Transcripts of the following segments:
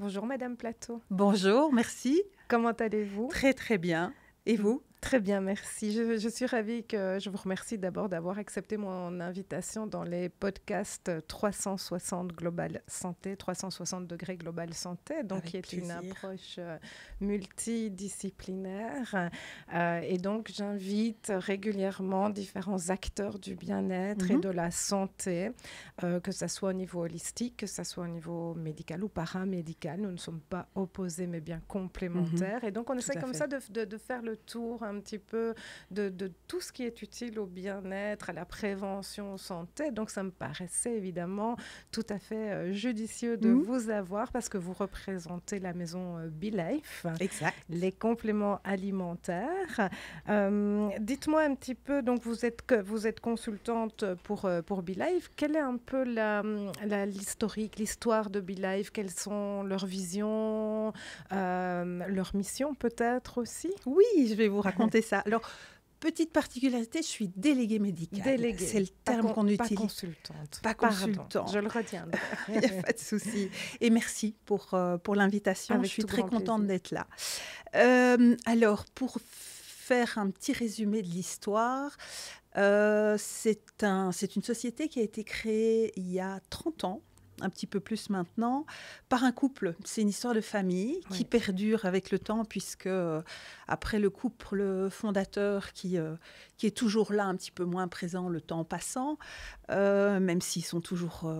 Bonjour Madame Plateau. Bonjour, merci. Comment allez-vous Très très bien. Et mm. vous Très bien, merci. Je, suis ravie que je vous remercie d'abord d'avoir accepté mon invitation dans les podcasts 360 Global Santé, 360 degrés Global Santé, donc qui est une approche euh, multidisciplinaire. Euh, et donc j'invite régulièrement différents acteurs du bien-être et mhm. de la santé, euh, que ce soit au niveau holistique, que ce soit au niveau médical ou paramédical. Nous ne sommes pas opposés, mais bien mhm. complémentaires. Et donc on essaie comme ça de, de faire le tour un petit peu de, tout ce qui est utile au bien-être, à la prévention santé. Donc ça me paraissait évidemment tout à fait euh, judicieux de mmh. vous avoir parce que vous représentez la maison euh, Be exact. les compléments alimentaires. Euh, dites-moi un petit peu, donc vous êtes, vous êtes consultante pour, pour Life. quelle est un peu l'historique, l'histoire de Be Life? quelles sont leurs visions, leurs leur mission peut-être aussi Oui, je vais vous raconter ça. Alors, petite particularité, je suis déléguée médicale. Déléguée. C'est le terme qu'on utilise. Pas consultante. Pas consultante. je le retiens. Il n'y a pas de souci. Et merci pour, euh, pour l'invitation. Je suis très contente d'être là. Euh, alors, pour faire un petit résumé de l'histoire, euh, c'est un, une société qui a été créée il y a 30 ans un petit peu plus maintenant, par un couple. C'est une histoire de famille qui perdure avec le temps, puisque euh, après le couple fondateur qui, euh, qui est toujours là, un petit peu moins présent le temps passant, euh, même s'ils sont toujours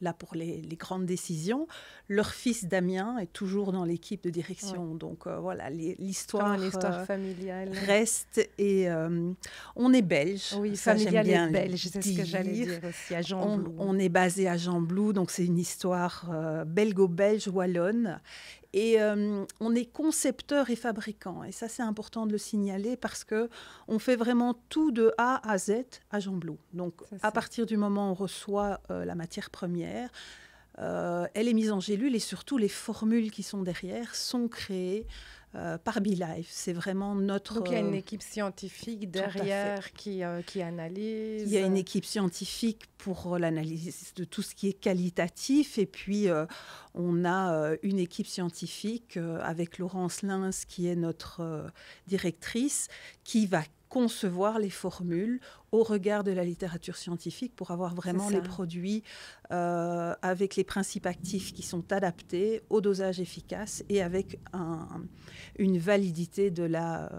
là pour les, grandes décisions. Leur fils Damien est toujours dans l'équipe de direction. Donc euh, voilà, l'histoire l'histoire euh, familiale reste et euh, on est belge. Oui, belge, c'est ce que j'allais dire aussi à Jean on, on, est basé à Jean Blou, donc c'est une histoire belgo-belge wallonne et euh, on est concepteur et fabricant. Et ça, c'est important de le signaler parce que on fait vraiment tout de A à Z à Jean Donc, à partir du moment où on reçoit euh, la matière première, euh, elle est mise en gélule et surtout les formules qui sont derrière sont créées euh, par BeLife. C'est vraiment notre... Donc il y a une euh, équipe scientifique derrière qui, euh, qui analyse. Il y a une équipe scientifique pour l'analyse de tout ce qui est qualitatif. Et puis on a une équipe scientifique avec Laurence Lins qui est notre directrice qui va concevoir les formules au regard de la littérature scientifique pour avoir vraiment les produits euh, avec les principes actifs qui sont adaptés au dosage efficace et avec un, une validité de la,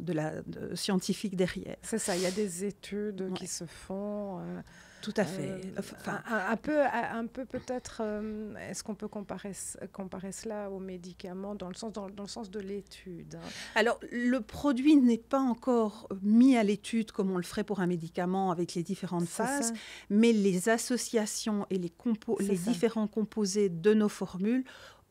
de la scientifique derrière. C'est ça, il y a des études qui se font. Euh, tout à fait. Euh, un, peu, un peu peut-être, euh, est-ce qu'on peut comparer, cela aux médicaments dans le sens, dans, le sens de l'étude hein Alors, le produit n'est pas encore mis à l'étude comme on le ferait pour un médicament avec les différentes phases, mais les associations et les, les différents composés de nos formules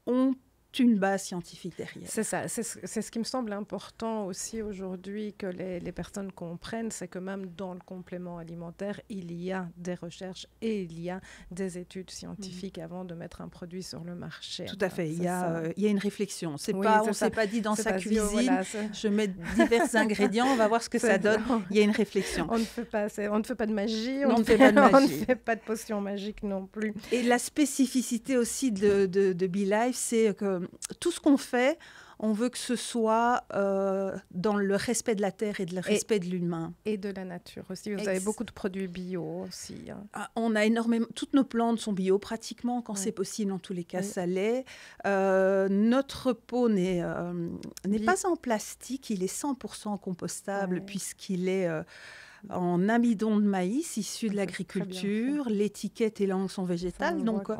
ont une base scientifique derrière. C'est ça, c'est ce qui me semble important aussi aujourd'hui que les, personnes comprennent, c'est que même dans le complément alimentaire, il y a des recherches et il y a des études scientifiques mm. avant de mettre un produit sur le marché. Tout à fait, il y, a, euh, il y, a, une réflexion. on ne s'est pas dit dans sa cuisine, je mets divers ingrédients, on va voir ce que ça donne. Il y a une réflexion. On ne fait pas, on ne fait pas de magie, on, ne fait, pas de magie. on ne fait pas de potion magique non plus. Et la spécificité aussi de, de, de c'est que euh, tout ce qu'on fait, on veut que ce soit euh, dans le respect de la terre et de le respect de l'humain. Et de la nature aussi. Vous avez beaucoup de produits bio aussi. Hein. Ah, on a énormément. Toutes nos plantes sont bio pratiquement, quand c'est possible, en tous les cas, ça l'est. Euh, notre pot n'est pas en plastique, il est 100% compostable puisqu'il est en amidon de maïs issu de l'agriculture. L'étiquette et l'angle sont végétales. donc, euh,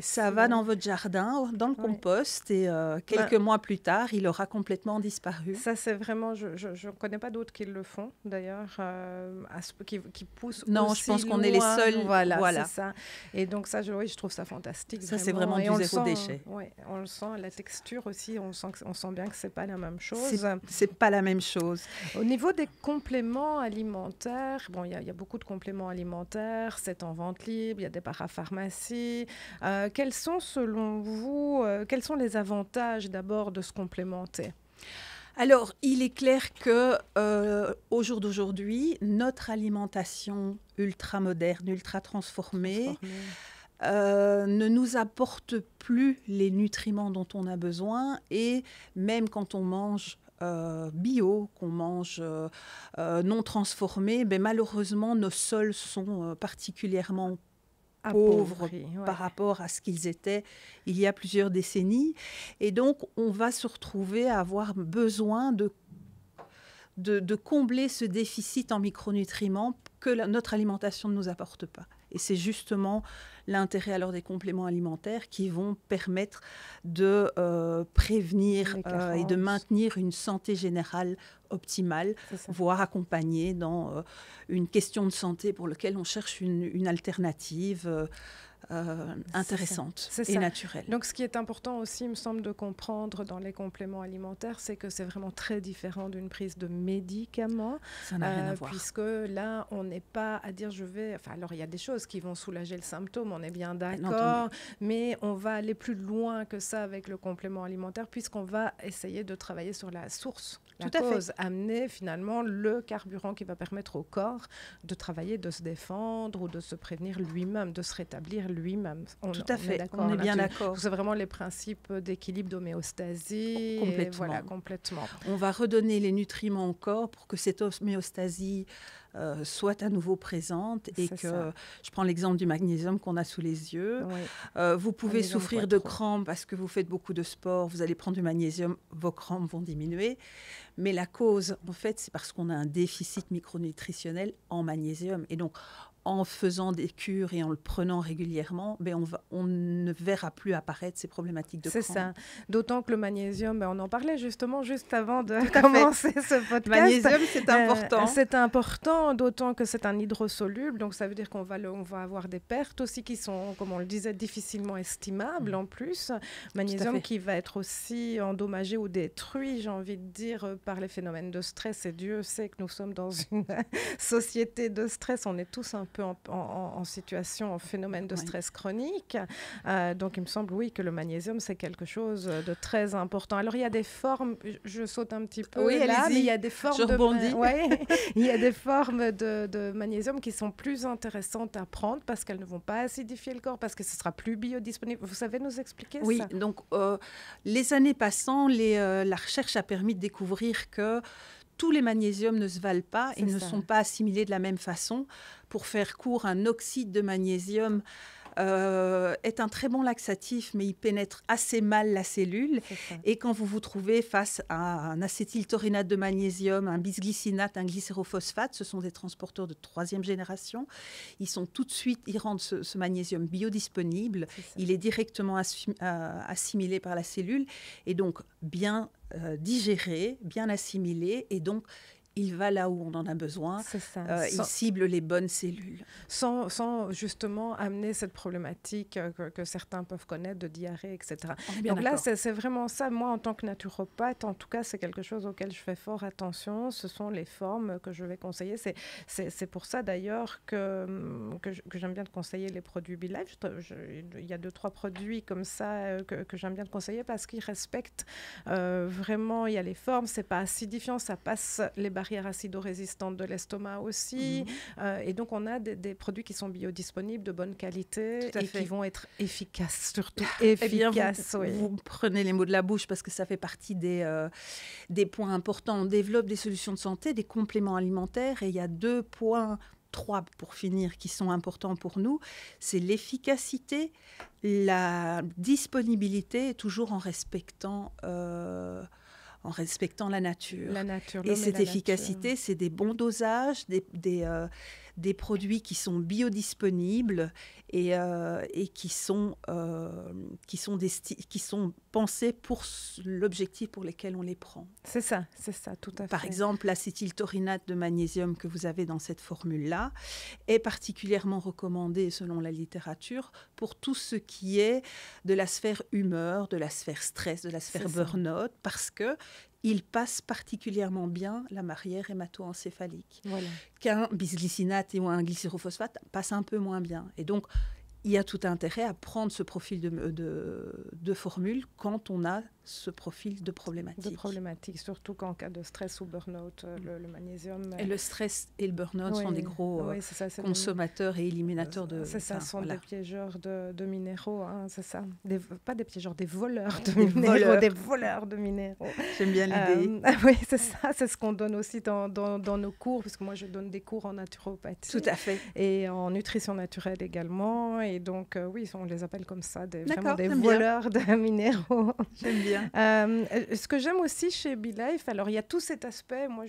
ça va hein. dans votre jardin, oh, dans le compost. Et euh, bah quelques mois plus tard, il aura complètement disparu. Ça, c'est vraiment. Je ne connais pas d'autres qui le font, d'ailleurs, euh, qui, qui, poussent. Non, je pense qu'on est les seuls. Voilà, voilà. ça. Et donc, ça, je, trouve ça fantastique. Ça, c'est vraiment, du zéro déchet. Oui, on le sent. La texture aussi, on sent, on sent bien que ce n'est pas la même chose. C'est pas la même chose. Au niveau des compléments alimentaires, Bon, il y, a beaucoup de compléments alimentaires, c'est en vente libre, il y a des parapharmacies. Euh, quels sont, selon vous, euh, quels sont les avantages d'abord de se complémenter alors, il est clair que euh, au jour d'aujourd'hui, notre alimentation ultra moderne, ultra transformée, ne nous apporte plus les nutriments dont on a besoin et même quand on mange euh, bio qu'on mange euh, euh, non transformé, mais ben, malheureusement nos sols sont particulièrement pauvres par rapport à ce qu'ils étaient il y a plusieurs décennies. Et donc, on va se retrouver à avoir besoin de, de, combler ce déficit en micronutriments que notre alimentation ne nous apporte pas. Et c'est justement l'intérêt alors des compléments alimentaires qui vont permettre de euh, prévenir euh, et de maintenir une santé générale optimale, voire accompagnée dans euh, une question de santé pour laquelle on cherche une, une alternative euh, intéressante et naturelle. Donc ce qui est important aussi, il me semble, de comprendre dans les compléments alimentaires, c'est que c'est vraiment très différent d'une prise de médicaments. Ça n'a rien à euh, voir. Puisque là, on n'est pas à dire je vais... Enfin, alors il y a des choses qui vont soulager le symptôme, on est bien d'accord, mais on va aller plus loin que ça avec le complément alimentaire, puisqu'on va essayer de travailler sur la source tout à fait. amener finalement le carburant qui va permettre au corps de travailler, de se défendre ou de se prévenir lui-même, de se rétablir lui-même. Tout à fait, on est bien d'accord. C'est vraiment les principes d'équilibre, d'homéostasie. complètement. On va redonner les nutriments au corps pour que cette homéostasie euh, soit à nouveau présente et que je prends l'exemple du magnésium qu'on a sous les yeux. Euh, vous pouvez souffrir de crampes parce que vous faites beaucoup de sport, vous allez prendre du magnésium, vos crampes vont diminuer. Mais la cause, en fait, c'est parce qu'on a un déficit micronutritionnel en magnésium. Et donc, en faisant des cures et en le prenant régulièrement, ben on, va, on ne verra plus apparaître ces problématiques de C'est ça. D'autant que le magnésium, ben on en parlait justement juste avant de commencer ce podcast. Le magnésium, c'est euh, important. c'est important, d'autant que c'est un hydrosoluble. Donc, ça veut dire qu'on va, on va avoir des pertes aussi qui sont, comme on le disait, difficilement estimables mm. en plus. Magnésium qui va être aussi endommagé ou détruit, j'ai envie de dire, par les phénomènes de stress. Et Dieu sait que nous sommes dans une société de stress. On est tous un peu en, situation, en phénomène de stress chronique. Euh, donc il me semble, oui, que le magnésium, c'est quelque chose de très important. Alors il y a des formes, je saute un petit peu oui, là, mais il y a des formes, de, il y a des formes de, magnésium qui sont plus intéressantes à prendre parce qu'elles ne vont pas acidifier le corps, parce que ce sera plus biodisponible. Vous savez nous expliquer ça Oui, donc euh, les années passant, les, euh, la recherche a permis de découvrir que tous les magnésiums ne se valent pas et ne sont pas assimilés de la même façon. Pour faire court, un oxyde de magnésium euh, est un très bon laxatif, mais il pénètre assez mal la cellule. Et quand vous vous trouvez face à un acétyltorinate de magnésium, un bisglycinate, un glycérophosphate, ce sont des transporteurs de troisième génération. Ils sont tout de suite, ils rendent ce, magnésium biodisponible. il est directement euh, assimilé par la cellule et donc bien euh, digéré, bien assimilé. Et donc, il va là où on en a besoin. Euh, il cible les bonnes cellules. Sans, justement amener cette problématique euh, que, certains peuvent connaître de diarrhée, etc. Donc là, c'est vraiment ça. Moi, en tant que naturopathe, en tout cas, c'est quelque chose auquel je fais fort attention. Ce sont les formes que je vais conseiller. C'est pour ça d'ailleurs que, hum, que, j'aime bien de conseiller les produits Bilife. Il y a deux, trois produits comme ça euh, que, j'aime bien de conseiller parce qu'ils respectent vraiment, il y a les formes, c'est pas acidifiant, ça passe les barrières barrière acido-résistante de l'estomac aussi. Mhm. Euh, et donc, on a des, produits qui sont biodisponibles, de bonne qualité et qui vont être efficaces, surtout ah, eh efficaces. vous, prenez les mots de la bouche parce que ça fait partie des, euh, des points importants. On développe des solutions de santé, des compléments alimentaires et il y a deux points trois pour finir qui sont importants pour nous, c'est l'efficacité, la disponibilité, toujours en respectant euh, en respectant la nature. et cette efficacité, c'est des bons dosages, des, des, euh, produits qui sont biodisponibles euh, et, qui, sont, euh, qui, sont pensés pour l'objectif pour lequel on les prend. C'est ça, c'est ça, tout à fait. Par exemple, l'acétyltaurinate de magnésium que vous avez dans cette formule-là est particulièrement recommandé selon la littérature pour tout ce qui est de la sphère humeur, de la sphère stress, de la sphère burn-out, parce que il passe particulièrement bien la marrière hémato-encéphalique, qu'un bisglycinate ou un glycérophosphate passe un peu moins bien. Et donc, il y a tout intérêt à prendre ce profil de, de formule quand on a ce profil de problématique. De problématique, surtout qu'en cas de stress ou burn-out, euh, le, magnésium. Euh, et le stress et le burn-out sont des gros euh, consommateurs et éliminateurs de. C'est ça, sont des piégeurs de, minéraux, hein, c'est ça. pas des piégeurs, des voleurs de des minéraux, voleurs. des voleurs de minéraux. J'aime bien l'idée. oui, c'est ça, c'est ce qu'on donne aussi dans, dans, nos cours, parce que moi je donne des cours en naturopathie. Tout à fait. Et en nutrition naturelle également. Et donc, oui, on les appelle comme ça, des, vraiment des voleurs de minéraux. J'aime bien. Euh, euh, ce que j'aime aussi chez Life, alors il y a tout cet aspect, moi,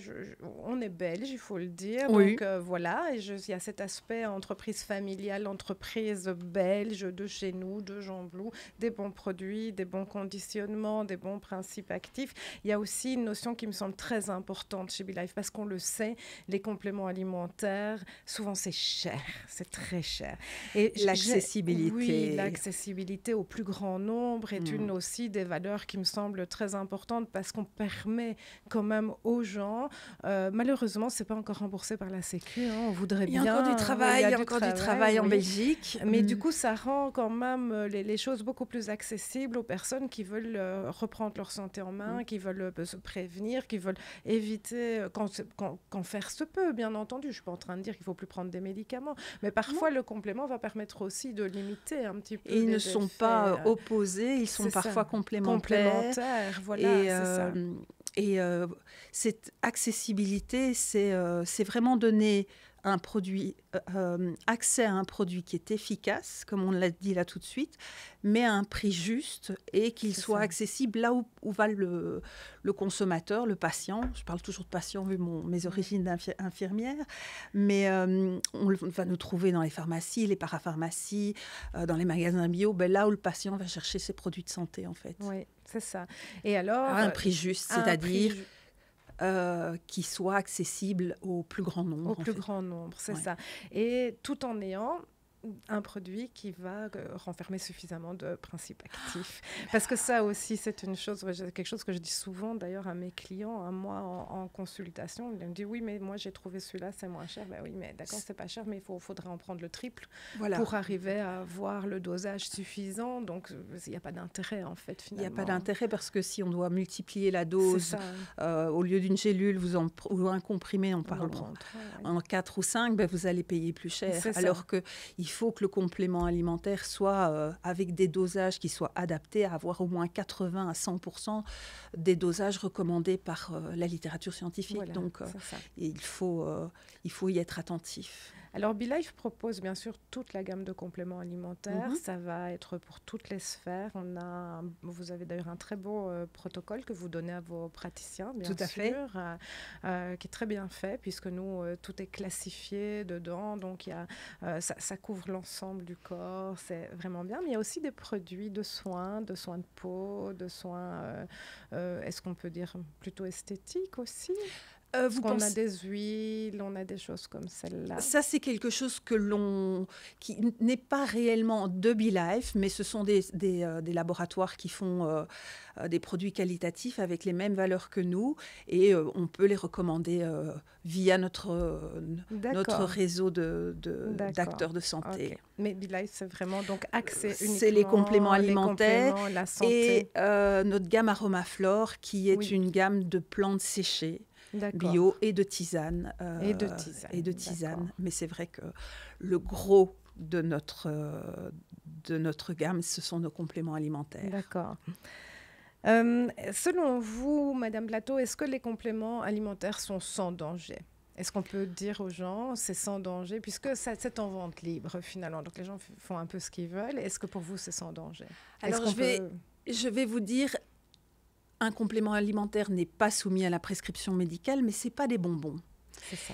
on est belge, il faut le dire, oui. donc euh, voilà, et il y a cet aspect entreprise familiale, entreprise belge de chez nous, de Jean Blou, des bons produits, des bons conditionnements, des bons principes actifs. Il y a aussi une notion qui me semble très importante chez Life, parce qu'on le sait, les compléments alimentaires, souvent c'est cher, c'est très cher. Et l'accessibilité. Oui, l'accessibilité au plus grand nombre est hmm. une aussi des valeurs qui me semble très importante parce qu'on permet quand même aux gens, euh, malheureusement, c'est pas encore remboursé par la Sécu, hein, on voudrait bien. Il y a encore du euh, travail, il y a, encore du travail, en Belgique. Mais du mm. coup, ça rend quand même euh, les, choses beaucoup plus accessibles aux personnes qui veulent reprendre leur santé en main, mm. qui veulent se prévenir, qui veulent éviter, quand, quand, quand, faire se peut, bien entendu. Je suis pas en train de dire qu'il faut plus prendre des médicaments, mais parfois le complément va permettre aussi de limiter un petit peu. ils ne sont pas opposés, ils sont parfois complémentaires et, euh, euh, cette accessibilité, euh, c'est vraiment donner un produit, accès à un produit qui est efficace, comme on l'a dit là tout de suite, mais à un prix juste et qu'il soit accessible là où, va le, consommateur, le patient. Je parle toujours de patient vu mes origines d'infirmière, mais on, va nous trouver dans les pharmacies, les parapharmacies, dans les magasins bio, ben là où le patient va chercher ses produits de santé en fait. Oui, c'est ça. Et alors. un euh, prix juste, c'est-à-dire. Euh, qui soit accessible au plus grand nombre. Au plus grand nombre, c'est ça. Et tout en ayant un produit qui va euh, renfermer suffisamment de principes actifs. Parce que ça aussi, c'est une chose, quelque chose que je dis souvent d'ailleurs à mes clients, à moi en, consultation, ils me disent oui, mais moi j'ai trouvé celui-là, c'est moins cher. Ben oui, mais d'accord, c'est pas cher, mais il faudrait en prendre le triple pour arriver à avoir le dosage suffisant. Donc euh, il n'y a pas d'intérêt en fait finalement. Il n'y a pas d'intérêt parce que si on doit multiplier la dose, euh, au lieu d'une gélule, vous en, ou un comprimé, on parle en, prendre. en, 4 ou 5, ben, vous allez payer plus cher. Alors qu'il il faut que le complément alimentaire soit euh, avec des dosages qui soient adaptés à avoir au moins 80 à 100 des dosages recommandés par euh, la littérature scientifique. Donc, euh, il, il faut y être attentif. Alors, BeLife propose bien sûr toute la gamme de compléments alimentaires. Mhm. Ça va être pour toutes les sphères. On a, vous avez d'ailleurs un très beau euh, protocole que vous donnez à vos praticiens, bien sûr, euh, euh, qui est très bien fait puisque nous, tout est classifié dedans. Donc, y a, ça, ça, couvre l'ensemble du corps. C'est vraiment bien. Mais il y a aussi des produits de soins, de soins de peau, de soins, est-ce qu'on peut dire plutôt esthétiques aussi euh, on a des huiles, on a des choses comme celle-là. Ça, c'est quelque chose que l'on qui n'est pas réellement de Life, mais ce sont des, des, euh, laboratoires qui font euh, des produits qualitatifs avec les mêmes valeurs que nous, et on peut les recommander via notre notre réseau de, d'acteurs de, santé. Okay. Mais Life, c'est vraiment donc axé uniquement. C'est les compléments alimentaires et notre gamme Aromaflore, qui est une gamme de plantes séchées bio euh, et de tisane. et de tisane. Mais c'est vrai que le gros de notre, euh, de notre gamme, ce sont nos compléments alimentaires. D'accord. Euh, selon vous, Madame Plateau, est-ce que les compléments alimentaires sont sans danger Est-ce qu'on peut dire aux gens c'est sans danger puisque c'est en vente libre finalement, donc les gens font un peu ce qu'ils veulent. Est-ce que pour vous c'est sans danger Alors je vais je vais vous dire un complément alimentaire n'est pas soumis à la prescription médicale, mais ce n'est pas des bonbons.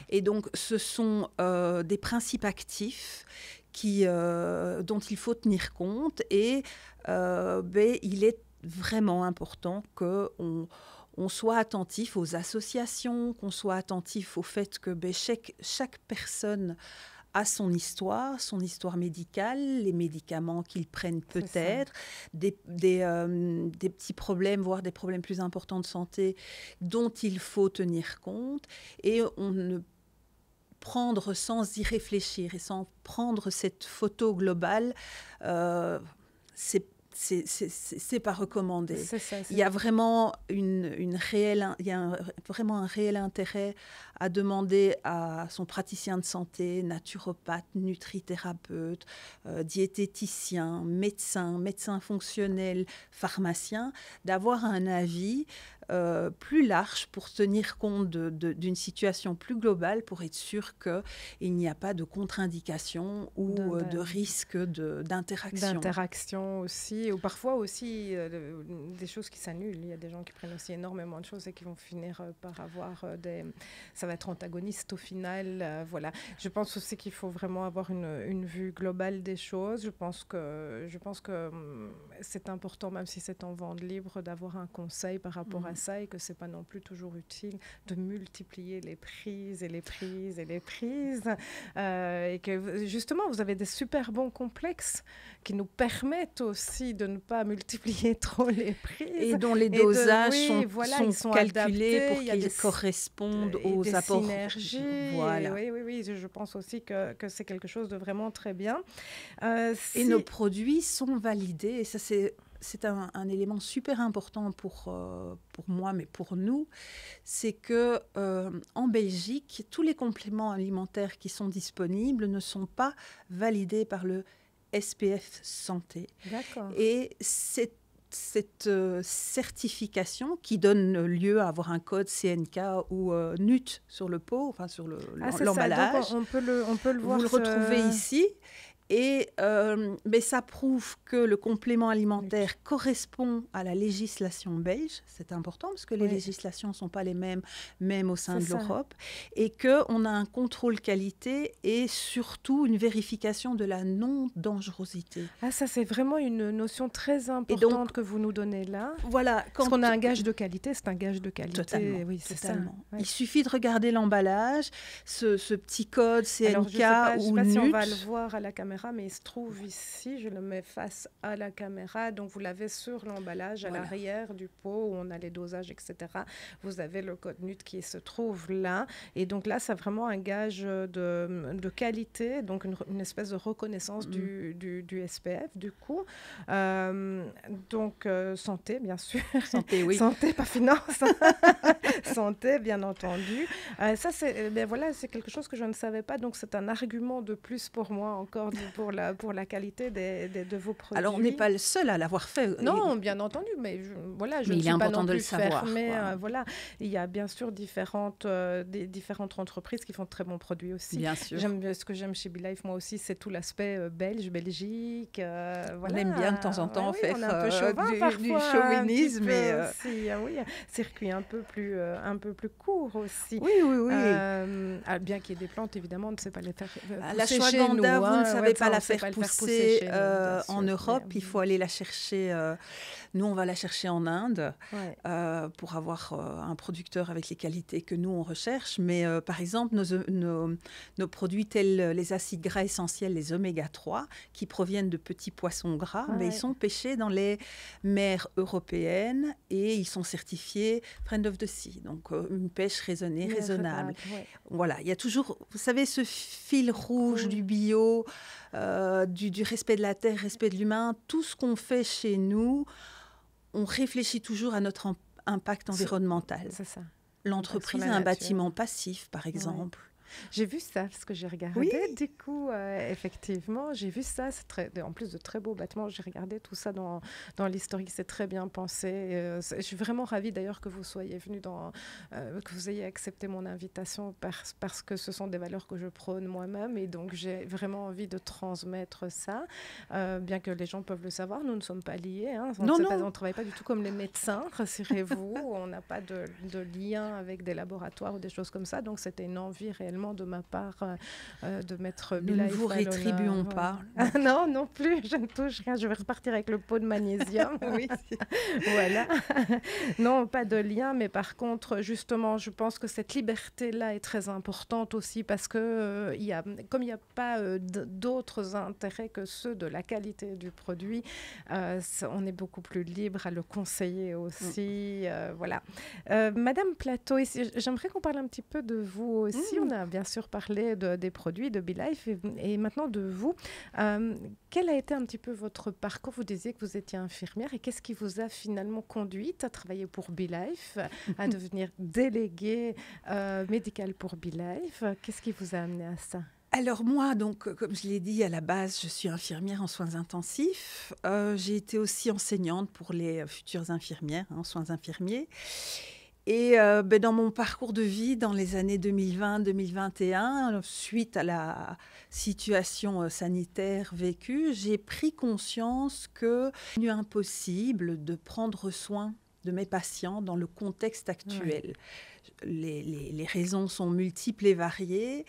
Et donc, ce sont euh, des principes actifs qui, euh, dont il faut tenir compte. Et euh, ben, il est vraiment important qu'on soit attentif aux associations, qu'on soit attentif au fait que ben, chaque personne à son histoire, son histoire médicale, les médicaments qu'ils prennent peut-être, des, des, euh, des, petits problèmes, voire des problèmes plus importants de santé dont il faut tenir compte. Et on ne prendre sans y réfléchir et sans prendre cette photo globale, euh, c'est c'est pas recommandé. il y a vraiment une, une réelle, il y a un, vraiment un réel intérêt à demander à son praticien de santé, naturopathe, nutrithérapeute, euh, diététicien, médecin, médecin fonctionnel, pharmacien, d'avoir un avis euh, plus large pour tenir compte d'une situation plus globale pour être sûr qu'il n'y a pas de contre-indication ou de, euh, de risque d'interaction. D'interaction aussi, ou parfois aussi euh, des choses qui s'annulent. Il y a des gens qui prennent aussi énormément de choses et qui vont finir par avoir des... Ça va être antagoniste au final. voilà. Je pense aussi qu'il faut vraiment avoir une, une, vue globale des choses. Je pense que, je pense que hum, c'est important, même si c'est en vente libre, d'avoir un conseil par rapport mm. à ça et que c'est pas non plus toujours utile de multiplier les prises et les prises et les prises. Euh, et que justement, vous avez des super bons complexes qui nous permettent aussi de ne pas multiplier trop les prises. Et dont les dosages sont, calculés pour qu'ils correspondent aux apports. Synergies, voilà. Oui, oui, oui, je pense aussi que, que c'est quelque chose de vraiment très bien. Euh, et nos produits sont validés. Et ça, c'est c'est un, élément super important pour, euh, pour moi, mais pour nous, c'est que euh, en Belgique, tous les compléments alimentaires qui sont disponibles ne sont pas validés par le SPF Santé. Et cette euh, certification qui donne lieu à avoir un code CNK ou NUT sur le pot, enfin sur ah, l'emballage. on, peut le, on peut le Vous le retrouvez ici. Et, euh, mais ça prouve que le complément alimentaire correspond à la législation belge, c'est important parce que les législations ne sont pas les mêmes, même au sein de l'Europe, et qu'on a un contrôle qualité et surtout une vérification de la non-dangerosité. Ah ça c'est vraiment une notion très importante que vous nous donnez là. Voilà, quand parce qu'on a un gage de qualité, c'est un gage de qualité. Il suffit de regarder l'emballage, ce, petit code CNK je ne sais pas Si on va le voir à la caméra mais il se trouve ici, je le mets face à la caméra. Donc, vous l'avez sur l'emballage, à l'arrière du pot, où on a les dosages, etc. Vous avez le code NUT qui se trouve là. Et donc là, c'est vraiment un gage de, qualité, donc une, espèce de reconnaissance du, mm. SPF, du coup. Euh, donc, euh, santé, bien sûr. Santé, oui. santé, pas finance. santé, bien entendu. Euh, ça, c'est ben voilà, quelque chose que je ne savais pas. Donc, c'est un argument de plus pour moi encore pour la, pour la qualité des, des, de vos produits. Alors, on n'est pas le seul à l'avoir fait. Non, bien entendu, mais voilà, je il pas de le savoir. Mais euh, voilà. il y a bien sûr différentes, euh, des, différentes entreprises qui font de très bons produits aussi. Bien sûr. Euh, ce que j'aime chez BeLife, moi aussi, c'est tout l'aspect belge, Belgique. On aime bien de temps en temps faire un peu du, chauvinisme. Mais aussi, oui, circuit un peu, plus, un peu plus court aussi. Oui, oui, oui. Ah, bien qu'il y ait des plantes, évidemment, on ne sait pas les faire. Ah, la chez nous, vous ne hein, savez pas, la faire, pas pousser, pousser euh, en Europe, il faut aller la chercher. Euh, nous, on va la chercher en Inde euh, pour avoir un producteur avec les qualités que nous, on recherche. Mais par exemple, nos, nos, produits tels les acides gras essentiels, les oméga 3, qui proviennent de petits poissons gras, mais ils sont pêchés dans les mers européennes et ils sont certifiés friend of the sea, donc une pêche raisonnée, raisonnable. Voilà, il y a toujours, vous savez, ce fil rouge du bio, euh, du, respect de la terre, respect de l'humain, tout ce qu'on fait chez nous, on réfléchit toujours à notre impact environnemental. L'entreprise a un bâtiment passif, par exemple. J'ai vu ça parce que j'ai regardé. Oui. Du coup, euh, effectivement, j'ai vu ça. C'est très, en plus de très beaux bâtiments, j'ai regardé tout ça dans, dans l'historique. C'est très bien pensé. Euh, je suis vraiment ravie d'ailleurs que vous soyez venu dans, euh, que vous ayez accepté mon invitation parce, parce que ce sont des valeurs que je prône moi-même et donc j'ai vraiment envie de transmettre ça. bien que les gens peuvent le savoir, nous ne sommes pas liés. Hein. On ne travaille pas du tout comme les médecins. Rassurez-vous, on n'a pas de, de lien avec des laboratoires ou des choses comme ça. Donc c'était une envie réelle de ma part euh, euh, de mettre Nous ne vous rétribuons pas. Ah, non, non plus, je ne touche rien. Je vais repartir avec le pot de magnésium. oui. voilà. non, pas de lien, mais par contre, justement, je pense que cette liberté-là est très importante aussi parce que euh, y comme il n'y a pas d'autres intérêts que ceux de la qualité du produit, on est beaucoup plus libre à le conseiller aussi. Mm. voilà. Madame Plateau, j'aimerais qu'on parle un petit peu de vous aussi. Mm. On a bien sûr parler des produits de BeLife et, et maintenant de vous. Euh, quel a été un petit peu votre parcours Vous disiez que vous étiez infirmière et qu'est-ce qui vous a finalement conduite à travailler pour BeLife, à devenir déléguée euh, médicale pour BeLife Qu'est-ce qui vous a amené à ça alors moi, donc, comme je l'ai dit à la base, je suis infirmière en soins intensifs. Euh, j'ai été aussi enseignante pour les futures infirmières en hein, soins infirmiers. Et euh, ben, dans mon parcours de vie, dans les années 2020-2021, suite à la situation euh, sanitaire vécue, j'ai pris conscience que c'était impossible de prendre soin de mes patients dans le contexte actuel les, raisons sont multiples et variées.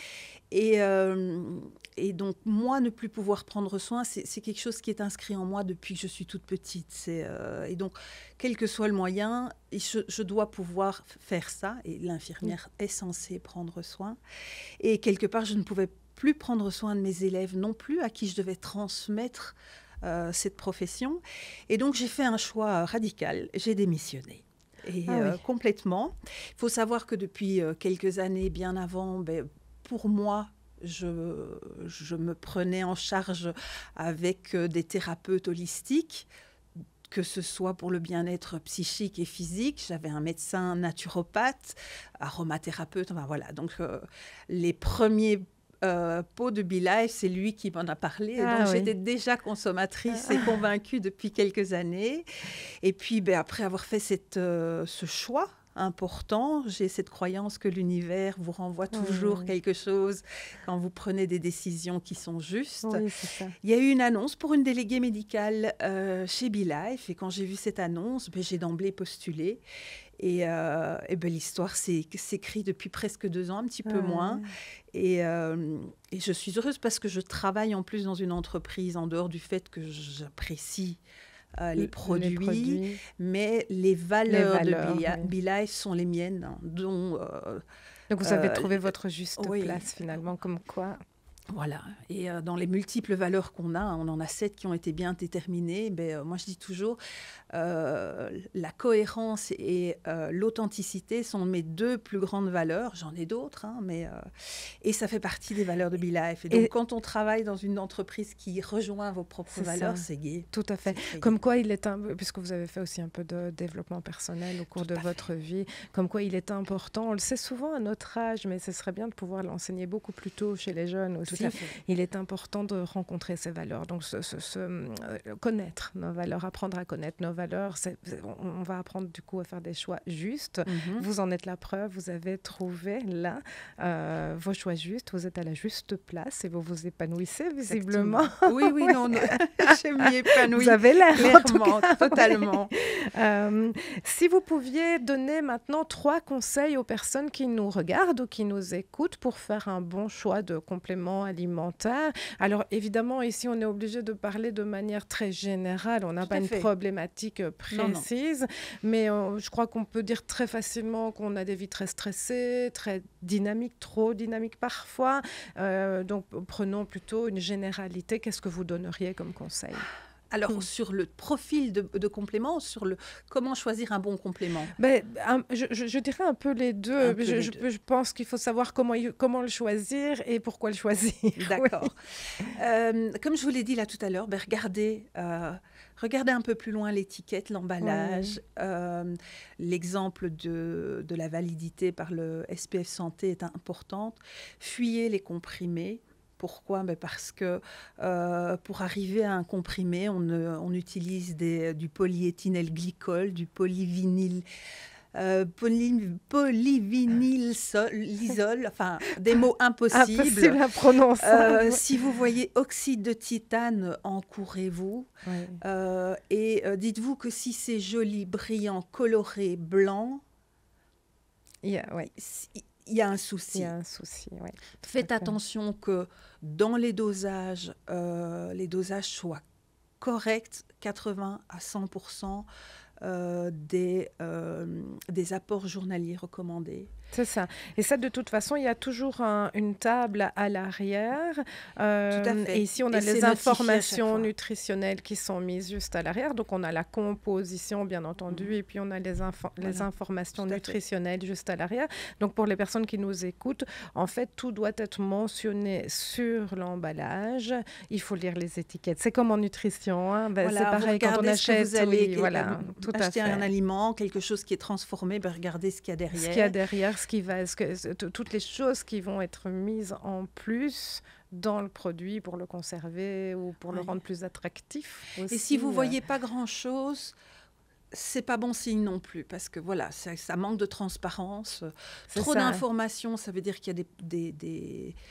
Euh, et, donc, moi, ne plus pouvoir prendre soin, c'est quelque chose qui est inscrit en moi depuis que je suis toute petite. Euh, et donc, quel que soit le moyen, je, dois pouvoir faire ça. Et l'infirmière mm. est censée prendre soin. Et quelque part, je ne pouvais plus prendre soin de mes élèves non plus, à qui je devais transmettre euh, cette profession. Et donc, j'ai fait un choix radical. J'ai démissionné. Ah euh, complètement. Il faut savoir que depuis euh, quelques années, bien avant, ben, pour moi, je, me prenais en charge avec euh, des thérapeutes holistiques, que ce soit pour le bien-être psychique et physique. J'avais un médecin naturopathe, aromathérapeute, enfin voilà. Donc les premiers euh, Peau de Bilife, c'est lui qui m'en a parlé. Ah j'étais déjà consommatrice et ah. convaincue depuis quelques années. Et puis ben, après avoir fait euh, ce choix, important. J'ai cette croyance que l'univers vous renvoie toujours quelque chose quand vous prenez des décisions qui sont justes. Il y a eu une annonce pour une déléguée médicale euh, chez BeLife et quand j'ai vu cette annonce, ben, j'ai d'emblée postulé euh, et, ben, l'histoire s'écrit depuis presque deux ans, un petit peu moins. Euh, et, je suis heureuse parce que je travaille en plus dans une entreprise, en dehors du fait que j'apprécie euh, les, produits, mais les valeurs, de Billy, sont les miennes, hein. Donc vous avez trouvé votre juste place finalement, comme quoi voilà. Et euh, dans les multiples valeurs qu'on a, on en a sept qui ont été bien déterminées. Mais, ben, euh, moi, je dis toujours, euh, la cohérence et l'authenticité sont mes deux plus grandes valeurs. J'en ai d'autres, hein, mais et ça fait partie des valeurs de BeLife. Et donc, quand on travaille dans une entreprise qui rejoint vos propres valeurs, c'est gay. Tout à fait. Comme quoi, il est un, puisque vous avez fait aussi un peu de développement personnel au cours de votre vie, comme quoi il est important. On le sait souvent à notre âge, mais ce serait bien de pouvoir l'enseigner beaucoup plus tôt chez les jeunes aussi il est important de rencontrer ces valeurs. Donc, se euh, connaître nos valeurs, apprendre à connaître nos valeurs, on, va apprendre du coup à faire des choix justes. Mhm. Vous en êtes la preuve, vous avez trouvé là euh, vos choix justes, vous êtes à la juste place et vous vous épanouissez visiblement. Oui, oui, non, je m'y épanouis. Vous avez l'air, totalement. Euh, si vous pouviez donner maintenant trois conseils aux personnes qui nous regardent ou qui nous écoutent pour faire un bon choix de complément alimentaire. Alors évidemment, ici, on est obligé de parler de manière très générale. On n'a pas une problématique euh, précise, mais euh, je crois qu'on peut dire très facilement qu'on a des vies très stressées, très dynamiques, trop dynamiques parfois. Euh, donc prenons plutôt une généralité. Qu'est-ce que vous donneriez comme conseil alors, hmm. sur le profil de, de, complément, sur le comment choisir un bon complément ben, je, dirais un peu les deux. je, pense qu'il faut savoir comment, comment le choisir et pourquoi le choisir. D'accord. Euh, comme je vous l'ai dit là tout à l'heure, ben, regardez, euh, regardez un peu plus loin l'étiquette, l'emballage. Euh, l'exemple de, de la validité par le SPF Santé est importante. Fuyez les comprimés. Pourquoi ben Parce que euh, pour arriver à un comprimé, on, on utilise des, du glycol, du polyvinyl. Euh, enfin des mots impossibles. Impossible à prononcer. Euh, si vous voyez oxyde de titane, encourez-vous. Euh, et dites-vous que si c'est joli, brillant, coloré, blanc, yeah, ouais il y a un souci. Il y a un souci, Faites attention que dans les dosages, euh, les dosages soient corrects, 80 à 100 euh, des, euh, des apports journaliers recommandés. C'est ça. Et ça, de toute façon, il y a toujours une table à l'arrière. Tout à euh, fait. Et ici, on a les informations nutritionnelles qui sont mises juste à l'arrière. Donc, on a la composition, bien entendu, mhm. et puis on a les, les informations nutritionnelles juste à l'arrière. Donc, pour les personnes qui nous écoutent, en fait, tout doit être mentionné sur l'emballage. Il faut lire les étiquettes. C'est comme en nutrition. Hein. Ben, c'est pareil quand on achète. voilà, tout à un aliment, quelque chose qui est transformé, ben regardez ce qu'il y a derrière. Ce qu'il y a derrière, ce qui va, ce que, toutes les choses qui vont être mises en plus dans le produit pour le conserver ou pour le rendre plus attractif. Et si vous euh. voyez pas grand chose, c'est pas bon signe non plus parce que voilà, ça, manque de transparence. Trop d'informations, ça veut dire qu'il y a des des,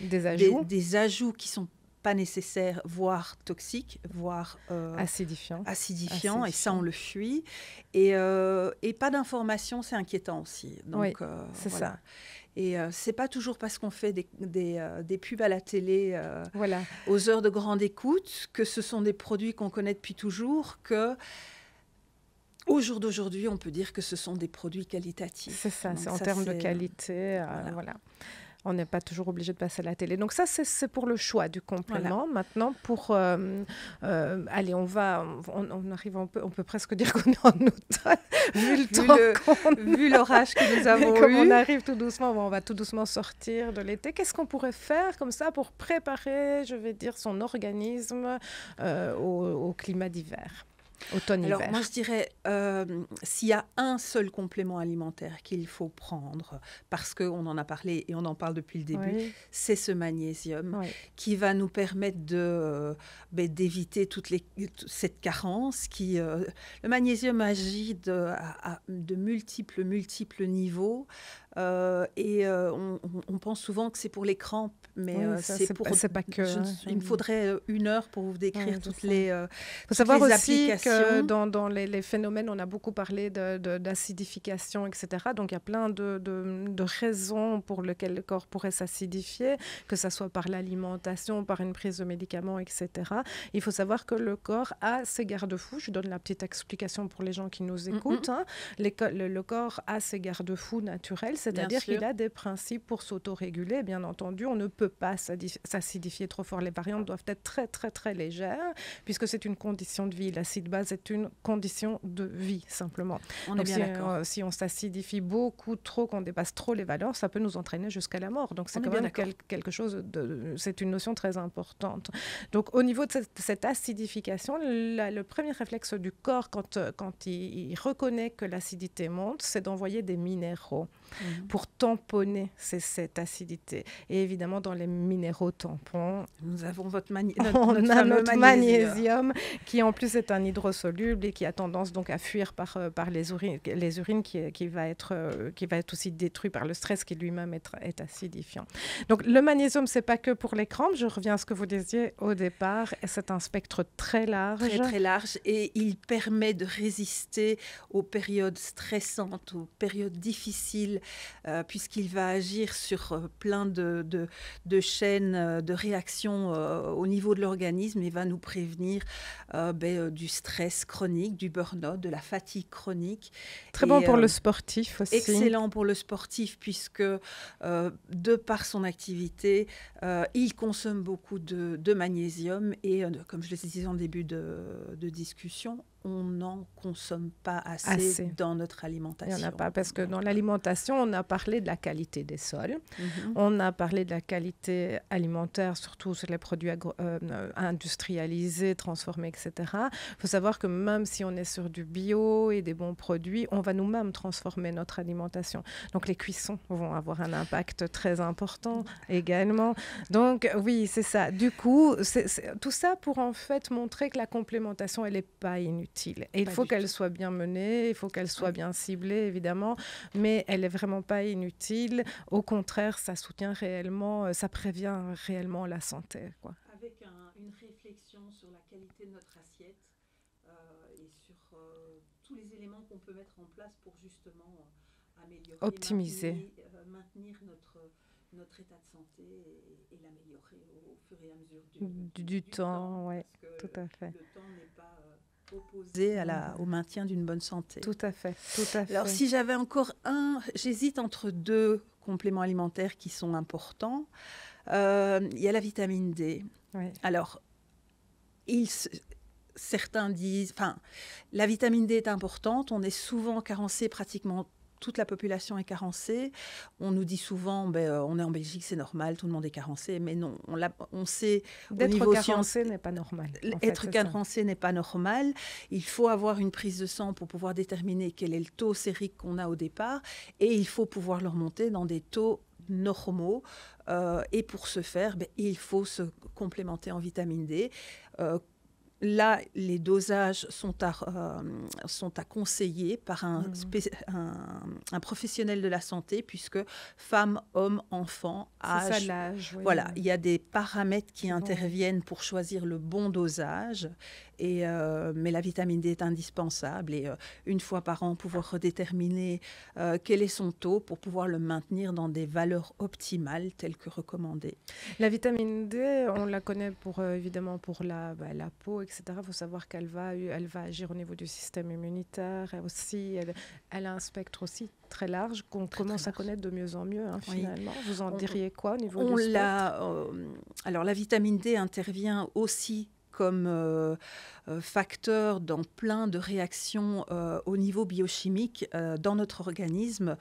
des, des ajouts qui sont pas nécessaire, voire toxique, voire euh, acidifiant. acidifiant. et ça on le fuit. Et, euh, et pas d'information, c'est inquiétant aussi. Donc, euh, c'est ça. Et c'est pas toujours parce qu'on fait des, des, pubs à la télé voilà. aux heures de grande écoute que ce sont des produits qu'on connaît depuis toujours que. Au jour d'aujourd'hui, on peut dire que ce sont des produits qualitatifs. C'est ça, c'est en termes de qualité. voilà on n'est pas toujours obligé de passer à la télé. Donc ça, c'est pour le choix du complément. Maintenant, pour... Euh, euh, allez, on va... On, arrive, on peut, presque dire qu'on est en automne, vu l'orage que nous avons comme on arrive tout doucement, on va tout doucement sortir de l'été. Qu'est-ce qu'on pourrait faire comme ça pour préparer, je vais dire, son organisme euh, au climat d'hiver alors moi je dirais, euh, s'il y a un seul complément alimentaire qu'il faut prendre, parce qu'on en a parlé et on en parle depuis le début, c'est ce magnésium qui va nous permettre de euh, ben, d'éviter toute cette carence. Qui, euh, le magnésium agit de, de multiples, multiples niveaux. Euh, et euh, on, pense souvent que c'est pour les crampes, mais euh, c'est pour. pas que. Hein. il me faudrait une heure pour vous décrire toutes, les, Il faut savoir aussi que dans, les, phénomènes, on a beaucoup parlé d'acidification, etc. Donc il y a plein de, raisons pour lesquelles le corps pourrait s'acidifier, que ce soit par l'alimentation, par une prise de médicaments, etc. Il faut savoir que le corps a ses garde-fous. Je donne la petite explication pour les gens qui nous mm, mm. écoutent. Hein. le corps a ses garde-fous naturels c'est-à-dire qu'il a des principes pour s'autoréguler. Bien entendu, on ne peut pas s'acidifier trop fort. Les variantes doivent être très, très, très légères, puisque c'est une condition de vie. L'acide base est une condition de vie, simplement. On est bien si, euh, si on s'acidifie beaucoup trop, qu'on dépasse trop les valeurs, ça peut nous entraîner jusqu'à la mort. Donc, c'est quand même quelque chose de. C'est une notion très importante. Donc, au niveau de cette, acidification, le premier réflexe du corps, quand, quand il reconnaît que l'acidité monte, c'est d'envoyer des minéraux. Mhm. pour tamponner cette acidité. Et évidemment, dans les minéraux tampons, nous avons votre notre, magnésium. qui en plus est un hydrosoluble et qui a tendance donc à fuir par, euh, par les urines, les urines qui, qui, va être, euh, qui va être aussi détruit par le stress qui lui-même est, acidifiant. Donc le magnésium, c'est pas que pour les crampes, je reviens à ce que vous disiez au départ, c'est un spectre très large. Très très large et il permet de résister aux périodes stressantes, aux périodes difficiles euh, puisqu'il va agir sur euh, plein de, de, chaînes euh, de réactions au niveau de l'organisme et va nous prévenir ben, du stress chronique, du burn-out, de la fatigue chronique. Très bon pour le sportif aussi. Excellent pour le sportif puisque de par son activité, il consomme beaucoup de, de magnésium et comme je le disais en début de discussion, on n'en consomme pas assez, dans notre alimentation. Il n'y en a pas, parce que dans l'alimentation, on a parlé de la qualité des sols, mhm. on a parlé de la qualité alimentaire, surtout sur les produits euh, industrialisés, transformés, etc. Il faut savoir que même si on est sur du bio et des bons produits, on va nous-mêmes transformer notre alimentation. Donc les cuissons vont avoir un impact très important également. Donc oui, c'est ça. Du coup, tout ça pour en fait montrer que la complémentation, elle n'est pas inutile utile. Et il faut qu'elle soit bien menée, il faut qu'elle soit bien ciblée, évidemment, mais elle n'est vraiment pas inutile. Au contraire, ça soutient réellement, euh, ça prévient réellement la santé. Quoi. Avec un, une réflexion sur la qualité de notre assiette euh, et sur euh, tous les éléments qu'on peut mettre en place pour justement euh, améliorer, optimiser, maintenir, notre notre état de santé et, l'améliorer au, fur et à mesure du, du, du, temps. Oui, tout à fait. Le temps n'est pas opposé à la, au maintien d'une bonne santé. Tout à fait, tout à fait. Alors si j'avais encore un, j'hésite entre deux compléments alimentaires qui sont importants. Euh, il y a la vitamine D. Alors, il, certains disent, enfin, la vitamine D est importante. On est souvent carencé pratiquement toute la population est carencée. On nous dit souvent, ben, euh, on est en Belgique, c'est normal, tout le monde est carencé, mais non, on, on sait... D'être carencé n'est pas normal. Être carencé n'est pas normal. Il faut avoir une prise de sang pour pouvoir déterminer quel est le taux sérique qu'on a au départ, et il faut pouvoir le remonter dans des taux normaux. Euh, et pour ce faire, ben, il faut se complémenter en vitamine D. Euh, Là, les dosages sont à, euh, sont à conseiller par mm-hmm. un, un, professionnel de la santé, puisque femme, homme, enfant, âge. Voilà, il y a des paramètres qui interviennent pour choisir le bon dosage. Et, euh, mais la vitamine D est indispensable. Et euh, une fois par an, pouvoir redéterminer quel est son taux pour pouvoir le maintenir dans des valeurs optimales telles que recommandées. La vitamine D, on la connaît pour, évidemment pour la, bah, la peau, il faut savoir qu'elle va, elle va agir au niveau du système immunitaire. Elle aussi, elle, a un spectre aussi très large qu'on commence à connaître de mieux en mieux, hein, finalement. Vous en diriez quoi au niveau du spectre euh, Alors, la vitamine D intervient aussi comme euh, euh, facteur dans plein de réactions euh, au niveau biochimique dans notre organisme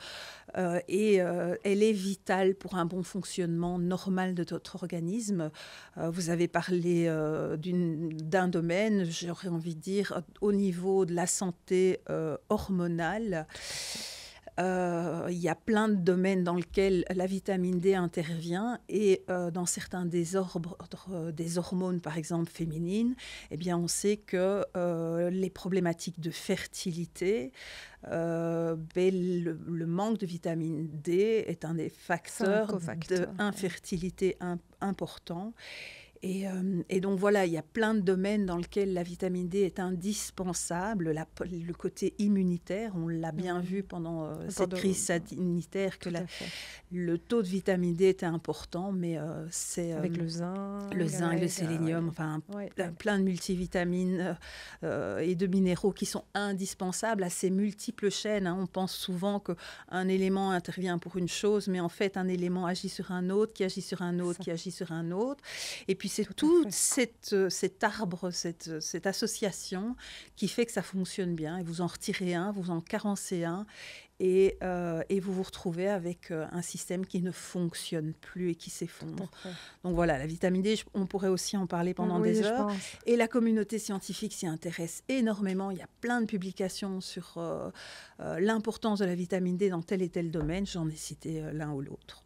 et elle est vitale pour un bon fonctionnement normal de notre organisme. vous avez parlé d'un domaine, j'aurais envie de dire, au niveau de la santé hormonale. Euh, il y a plein de domaines dans lesquels la vitamine D intervient et euh, dans certains des, euh, des hormones, par exemple féminines, et eh bien on sait que les problématiques de fertilité, ben, le, manque de vitamine D est un des facteurs d'infertilité important. Euh, et, donc voilà, il y a plein de domaines dans lesquels la vitamine D est indispensable. La, le côté immunitaire, on l'a bien mhm. vu pendant euh, cette crise sanitaire que le taux de vitamine D était important, mais euh, c'est avec le zinc, le zinc, le sélénium, enfin plein de multivitamines et de minéraux qui sont indispensables à ces multiples chaînes. Hein. On pense souvent qu'un élément intervient pour une chose, mais en fait un élément agit sur un autre, qui agit sur un autre, qui agit sur un autre, et puis c'est tout, euh, cet arbre, euh, cette, association qui fait que ça fonctionne bien. Et vous en retirez un, vous en carencez un, et, euh, vous vous retrouvez avec un système qui ne fonctionne plus et qui s'effondre. Donc voilà, la vitamine D, on pourrait aussi en parler pendant des heures. Et la communauté scientifique s'y intéresse énormément. Il y a plein de publications sur l'importance de la vitamine D dans tel et tel domaine. J'en ai cité l'un ou l'autre.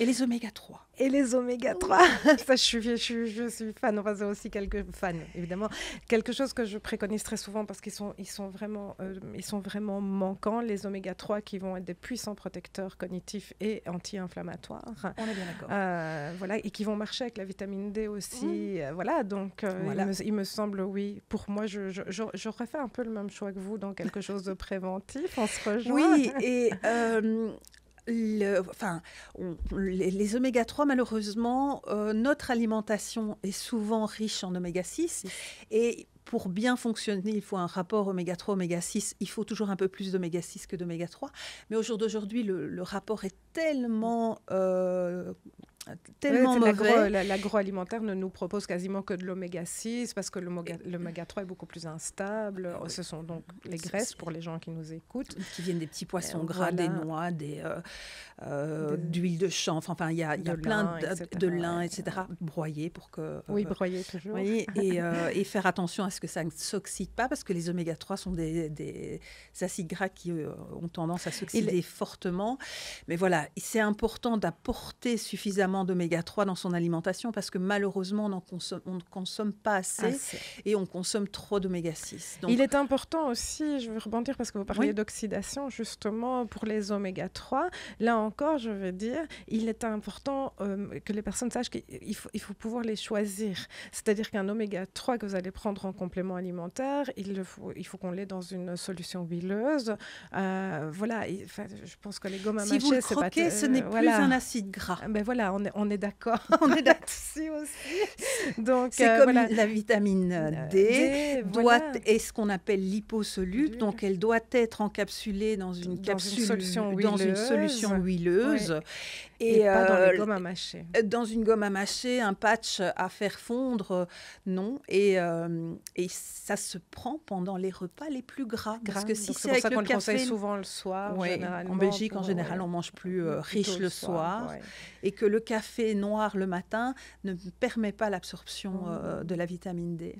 Et les oméga 3. Et les oméga 3. Ça, je suis, je, suis, je suis fan. aussi quelques fans, évidemment. Quelque chose que je préconise très souvent parce qu'ils sont, ils sont, vraiment, euh, ils sont vraiment manquants, les oméga 3 qui vont être des puissants protecteurs cognitifs et anti-inflammatoires. On est bien d'accord. Euh, voilà, et qui vont marcher avec la vitamine D aussi. Mm. Euh, voilà, donc Il, me, semble, oui, pour moi, je, je, j'aurais fait un peu le même choix que vous dans quelque chose de préventif. On se rejoint. Oui, et le, enfin, les, oméga 3, malheureusement, euh, notre alimentation est souvent riche en oméga 6. Et pour bien fonctionner, il faut un rapport oméga 3, oméga 6. Il faut toujours un peu plus d'oméga 6 que d'oméga 3. Mais au jour d'aujourd'hui, le, rapport est tellement euh, tellement mauvais. L'agroalimentaire ne nous propose quasiment que de l'oméga 6 parce que l'oméga 3 est beaucoup plus instable. Ce sont donc les graisses pour les gens qui nous écoutent. Qui viennent des petits poissons euh, gras, des noix, des euh, euh, d'huile de chanvre. Enfin, il y a, plein de, lin, etc. broyé pour que. oui, broyer toujours. et, et, faire attention à ce que ça ne s'oxyde pas parce que les oméga 3 sont des, des acides gras qui ont tendance à s'oxyder fortement. Mais voilà, c'est important d'apporter suffisamment d'oméga 3 dans son alimentation parce que malheureusement, on, ne consomme pas assez, et on consomme trop d'oméga 6. Il est important aussi, je veux rebondir parce que vous parliez d'oxydation justement pour les oméga 3. Là encore, je veux dire, il est important euh, que les personnes sachent qu'il faut, il faut pouvoir les choisir. C'est-à-dire qu'un oméga 3 que vous allez prendre en complément alimentaire, il faut, il faut qu'on l'ait dans une solution huileuse. Euh, voilà, je pense que les gommes à si vous le croquez, ce n'est euh, plus un acide gras. Ah ben voilà, on on est, d'accord. on est d'accord aussi. Donc, c'est comme euh, la vitamine euh, D, est ce qu'on appelle liposoluble, donc elle doit être encapsulée dans une capsule, solution huileuse. dans une solution huileuse. Et, pas dans euh, à mâcher. Dans une gomme à mâcher, un patch à faire fondre, euh, non. Euh, et, ça se prend pendant les repas les plus gras. Parce que si c'est ça qu'on le souvent le soir. en Belgique, en général, on mange plus riche le soir. Et que le café noir le matin ne permet pas l'absorption oh. de la vitamine D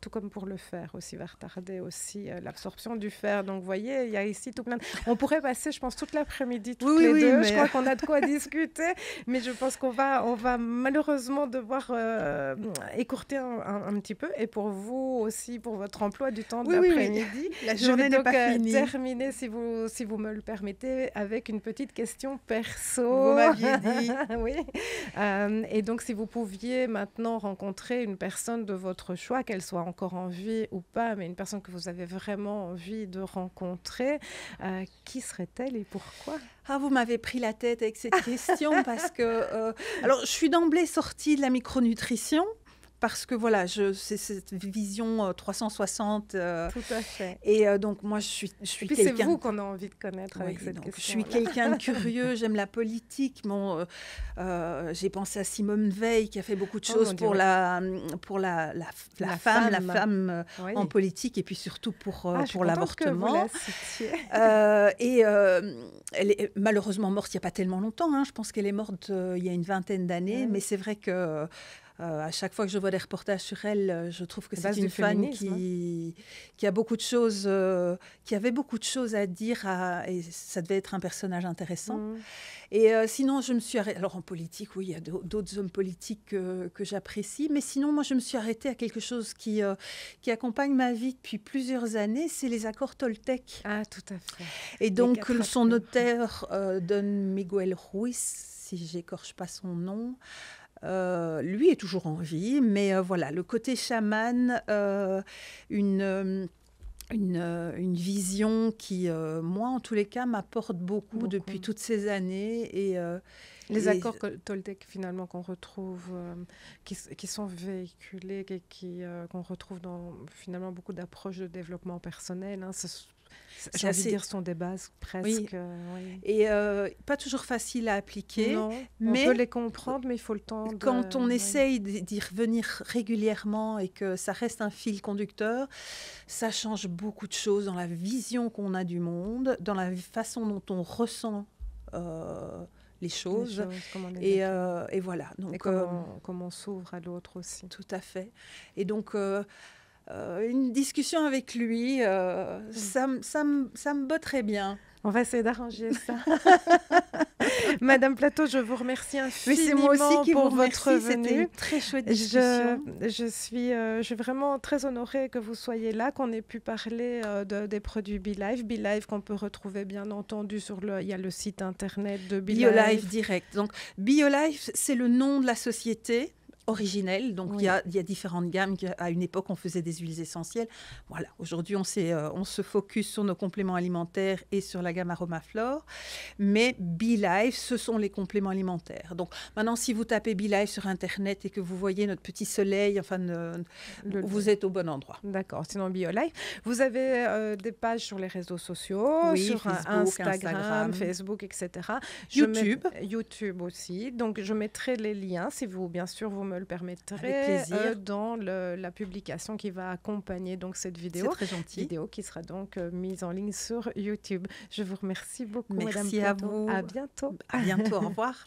tout comme pour le fer aussi, va retarder aussi euh, l'absorption du fer. Donc, vous voyez, il y a ici tout plein. On pourrait passer, je pense, toute l'après-midi, toutes les deux. Je crois qu'on a de quoi discuter, mais je pense qu'on va, on va malheureusement devoir euh, écourter un, petit peu. Et pour vous aussi, pour votre emploi du temps de laprès midi la journée n'est pas euh, finie. Terminer, si vous, si vous me le permettez, avec une petite question perso. Vous m'aviez dit. oui. et donc, si vous pouviez maintenant rencontrer une personne de votre choix, qu'elle soit encore envie ou pas, mais une personne que vous avez vraiment envie de rencontrer, euh, qui serait-elle et pourquoi Ah, vous m'avez pris la tête avec cette question parce que. Euh, alors, je suis d'emblée sortie de la micronutrition parce que voilà, je, c'est cette vision 360. Euh, euh, Tout à fait. Et euh, donc, moi, je suis, je suis quelqu'un. c'est vous qu'on a envie de connaître avec cette Je suis quelqu'un de curieux, j'aime la politique. Mon j'ai pensé à Simone Veil qui a fait beaucoup de oh, choses hum, pour, la, pour la, la, femme, la femme en politique et puis surtout pour, ah, pour l'avortement. et elle est malheureusement morte il n'y a pas tellement longtemps. Hein. Je pense qu'elle est morte il y a une vingtaine d'années. Ah mais c'est vrai que. Euh, à chaque fois que je vois des reportages sur elle, euh, je trouve que c'est une fan qui, hein. qui, a beaucoup de choses, euh, qui avait beaucoup de choses à dire, et ça devait être un personnage intéressant. Mmh. Et sinon, je me suis arrêtée. Alors en politique, oui, il y a d'autres hommes politiques que, j'apprécie, mais sinon, moi, je me suis arrêtée à quelque chose qui, qui accompagne ma vie depuis plusieurs années, c'est les accords Toltec. Ah, tout à fait. Et donc, son auteur, Don Miguel Ruiz, si j'écorche pas son nom, euh, lui est toujours en vie, mais euh, voilà, le côté chaman, euh, une, une, vision qui, moi en tous les cas, m'apporte beaucoup, depuis toutes ces années. Et, les accords Toltec, finalement, qu'on retrouve, qui, sont véhiculés et qu'on retrouve dans finalement beaucoup d'approches de développement personnel. Hein, j'ai envie dire sont des bases presque. Euh, et euh, pas toujours facile à appliquer. mais on peut les comprendre, mais il faut le temps. Quand on essaye d'y revenir régulièrement et que ça reste un fil conducteur, ça change beaucoup de choses dans la vision qu'on a du monde, dans la façon dont on ressent. Euh, les choses, et, voilà donc et comment, comment on s'ouvre à l'autre aussi tout à fait et donc euh, une discussion avec lui, ça, euh, ça, mm. ça me botterait bien. On va essayer d'arranger ça. Madame Plateau, je vous remercie infiniment moi aussi qui pour votre venue. Une très chouette discussion. Je, suis, euh, je suis vraiment très honorée que vous soyez là, qu'on ait pu parler de, des produits BeLive. BeLive qu'on peut retrouver bien entendu sur le, il y a le site internet de BeLive. BioLife Direct. Donc BioLife, c'est le nom de la société. Donc, il y, a, différentes gammes. À une époque, on faisait des huiles essentielles. Voilà, aujourd'hui, on, euh, on se focus sur nos compléments alimentaires et sur la gamme Aromaflore. Mais BeLife, ce sont les compléments alimentaires. Donc, maintenant, si vous tapez BeLife sur Internet et que vous voyez notre petit soleil, enfin, vous êtes au bon endroit. D'accord, sinon BioLife. Vous avez euh, des pages sur les réseaux sociaux, sur euh, Instagram, Facebook, etc. YouTube. YouTube aussi. Donc, je mettrai les liens si vous, bien sûr, vous me le permettrait euh, dans la publication qui va accompagner donc cette vidéo. Très Vidéo qui sera donc euh, mise en ligne sur YouTube. Je vous remercie beaucoup, Merci à vous. À bientôt. À bientôt. au revoir.